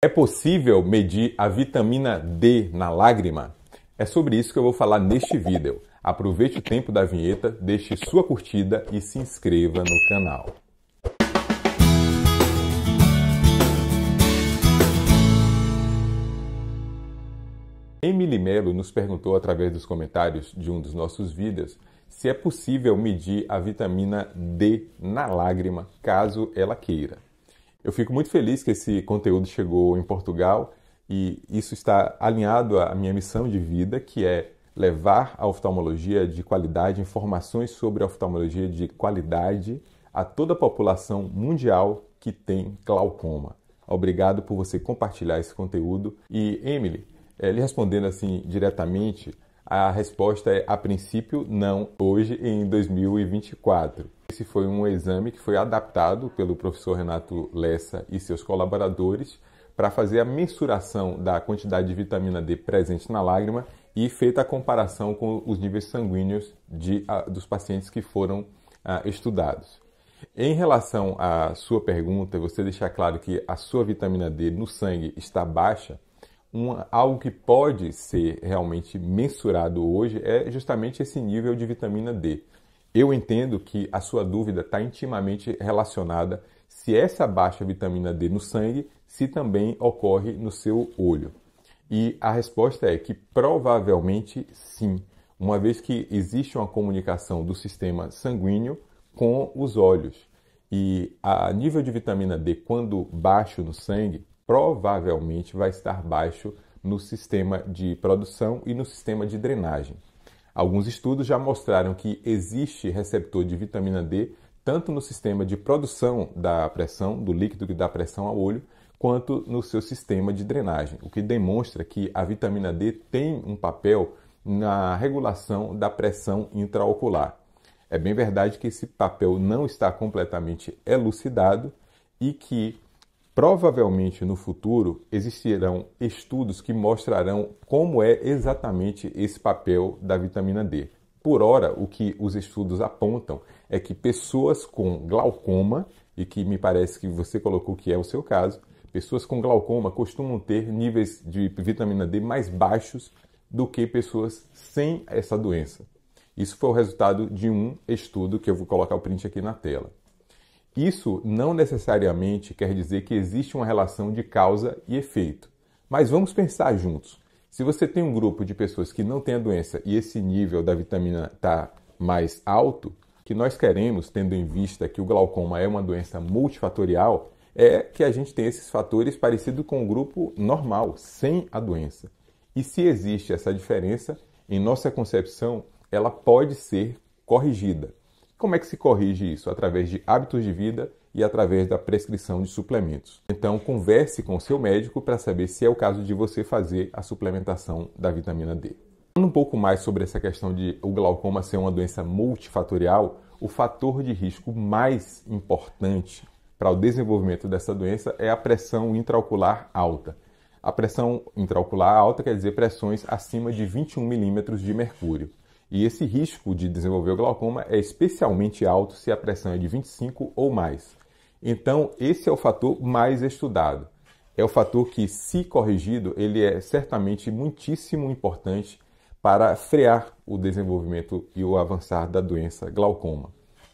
É possível medir a vitamina D na lágrima? É sobre isso que eu vou falar neste vídeo. Aproveite o tempo da vinheta, deixe sua curtida e se inscreva no canal. Emily Mello nos perguntou através dos comentários de um dos nossos vídeos se é possível medir a vitamina D na lágrima, caso ela queira. Eu fico muito feliz que esse conteúdo chegou em Portugal e isso está alinhado à minha missão de vida, que é levar a oftalmologia de qualidade, informações sobre a oftalmologia de qualidade a toda a população mundial que tem glaucoma. Obrigado por você compartilhar esse conteúdo. E, Emily, é, lhe respondendo assim diretamente, a resposta é: a princípio, não, hoje em 2024. Esse foi um exame que foi adaptado pelo professor Renato Lessa e seus colaboradores para fazer a mensuração da quantidade de vitamina D presente na lágrima e feita a comparação com os níveis sanguíneos de, a, ah, dos pacientes que foram a, ah, estudados. Em relação à sua pergunta, você deixar claro que a sua vitamina D no sangue está baixa, uma, algo que pode ser realmente mensurado hoje é justamente esse nível de vitamina D. Eu entendo que a sua dúvida está intimamente relacionada se essa baixa vitamina D no sangue se também ocorre no seu olho. E a resposta é que provavelmente sim, uma vez que existe uma comunicação do sistema sanguíneo com os olhos. E a nível de vitamina D, quando baixo no sangue, provavelmente vai estar baixo no sistema de produção e no sistema de drenagem. Alguns estudos já mostraram que existe receptor de vitamina D tanto no sistema de produção da pressão, do líquido que dá pressão ao olho, quanto no seu sistema de drenagem, o que demonstra que a vitamina D tem um papel na regulação da pressão intraocular. É bem verdade que esse papel não está completamente elucidado e que Provavelmente no futuro existirão estudos que mostrarão como é exatamente esse papel da vitamina D. Por ora, o que os estudos apontam é que pessoas com glaucoma, e que me parece que você colocou que é o seu caso, pessoas com glaucoma costumam ter níveis de vitamina D mais baixos do que pessoas sem essa doença. Isso foi o resultado de um estudo que eu vou colocar o print aqui na tela. Isso não necessariamente quer dizer que existe uma relação de causa e efeito, mas vamos pensar juntos. Se você tem um grupo de pessoas que não tem a doença e esse nível da vitamina está mais alto, que nós queremos, tendo em vista que o glaucoma é uma doença multifatorial, é que a gente tem esses fatores parecido com o grupo normal, sem a doença. E se existe essa diferença, em nossa concepção, ela pode ser corrigida. Como é que se corrige isso? Através de hábitos de vida e através da prescrição de suplementos. Então, converse com seu médico para saber se é o caso de você fazer a suplementação da vitamina D. Falando um pouco mais sobre essa questão de o glaucoma ser uma doença multifatorial, o fator de risco mais importante para o desenvolvimento dessa doença é a pressão intraocular alta. A pressão intraocular alta quer dizer pressões acima de 21 milímetros de mercúrio. E esse risco de desenvolver o glaucoma é especialmente alto se a pressão é de 25 ou mais. Então, esse é o fator mais estudado. É o fator que, se corrigido, ele é certamente muitíssimo importante para frear o desenvolvimento e o avançar da doença glaucoma.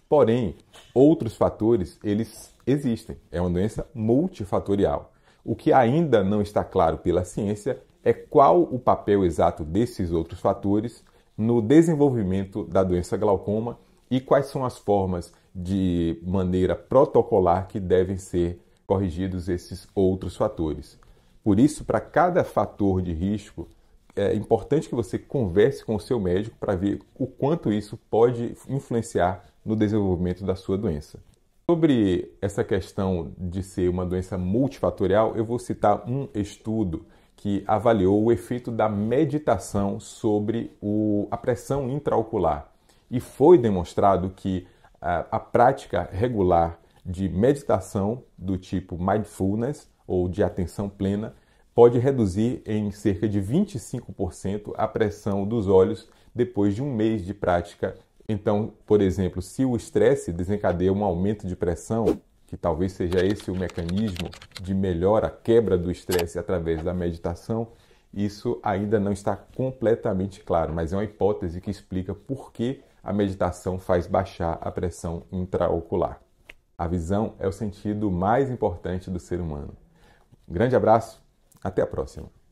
Porém, outros fatores, eles existem. É uma doença multifatorial. O que ainda não está claro pela ciência é qual o papel exato desses outros fatores no desenvolvimento da doença glaucoma e quais são as formas de maneira protocolar que devem ser corrigidos esses outros fatores. Por isso, para cada fator de risco, é importante que você converse com o seu médico para ver o quanto isso pode influenciar no desenvolvimento da sua doença. Sobre essa questão de ser uma doença multifatorial, eu vou citar um estudo que avaliou o efeito da meditação sobre o, a pressão intraocular. E foi demonstrado que a, a prática regular de meditação do tipo mindfulness ou de atenção plena pode reduzir em cerca de 25% a pressão dos olhos depois de um mês de prática. Então, por exemplo, se o estresse desencadeia um aumento de pressão, que talvez seja esse o mecanismo de melhora, quebra do estresse através da meditação, isso ainda não está completamente claro, mas é uma hipótese que explica por que a meditação faz baixar a pressão intraocular. A visão é o sentido mais importante do ser humano. Um grande abraço, até a próxima!